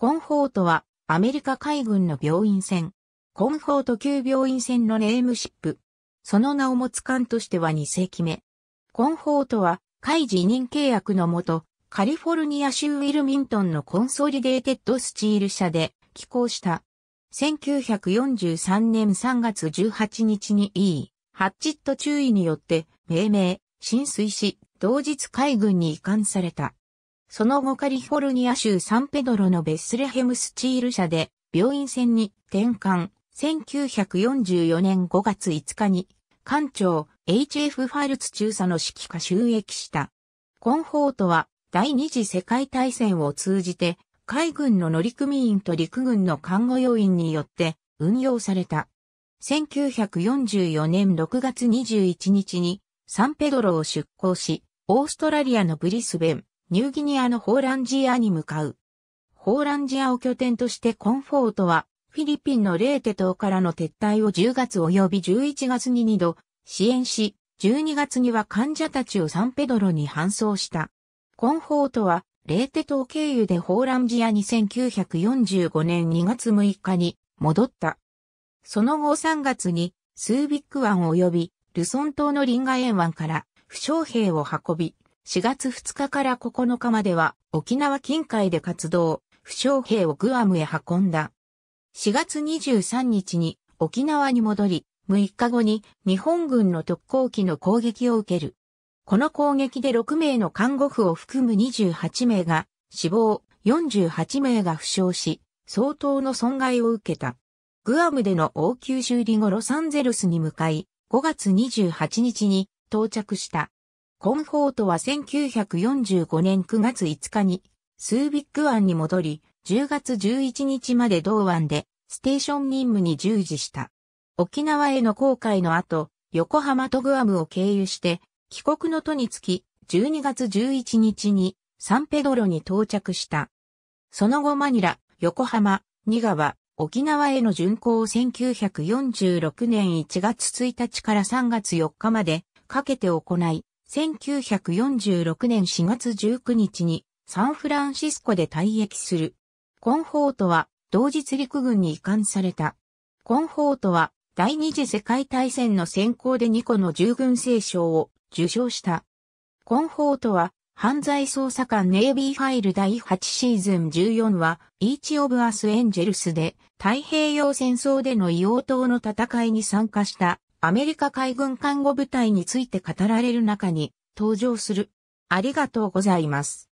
コンフォートはアメリカ海軍の病院船。コンフォート級病院船のネームシップ。その名を持つ艦としては2世紀目。コンフォートは、海委任契約のもと、カリフォルニア州ウィルミントンのコンソリデーテッドスチール社で寄港した。1943年3月18日に E、ハッチット注意によって命名、浸水し、同日海軍に移管された。その後カリフォルニア州サンペドロのベッスレヘムスチール社で病院船に転換。1944年5月5日に艦長 HF ファイルツ中佐の指揮下収益した。コンフォートは第二次世界大戦を通じて海軍の乗組員と陸軍の看護要員によって運用された。1944年6月21日にサンペドロを出港し、オーストラリアのブリスベン、ニューギニアのホーランジアに向かう。ホーランジアを拠点としてコンフォートは、フィリピンのレーテ島からの撤退を10月及び11月に2度支援し、12月には患者たちをサンペドロに搬送した。コンフォートは、レーテ島経由でホーランジアに1945年2月6日に戻った。その後3月に、スービック湾及びルソン島のリンガエン湾から負傷兵を運び、4月2日から9日までは沖縄近海で活動、負傷兵をグアムへ運んだ。4月23日に沖縄に戻り、6日後に日本軍の特攻機の攻撃を受ける。この攻撃で6名の看護婦を含む28名が死亡、48名が負傷し、相当の損害を受けた。グアムでの応急修理後ロサンゼルスに向かい、5月28日に到着した。コンフォートは1945年9月5日に、スービック湾に戻り、10月11日まで同湾で、ステーション任務に従事した。沖縄への航海の後、横浜とグアムを経由して、帰国の途につき、12月11日に、サンペドロに到着した。その後マニラ、横浜、ニガワ、沖縄への巡航を1946年1月1日から3月4日までかけて行い、1946年4月19日にサンフランシスコで退役する。コンフォートは同日陸軍に移管された。コンフォートは第二次世界大戦の先行で2個の従軍聖賞を受賞した。コンフォートは犯罪捜査官ネイビーファイル第8シーズン14は、イーチ・オブ・アス・エンジェルスで、太平洋戦争での硫黄島の戦いに参加したアメリカ海軍看護部隊について語られる中に登場する。ありがとうございます。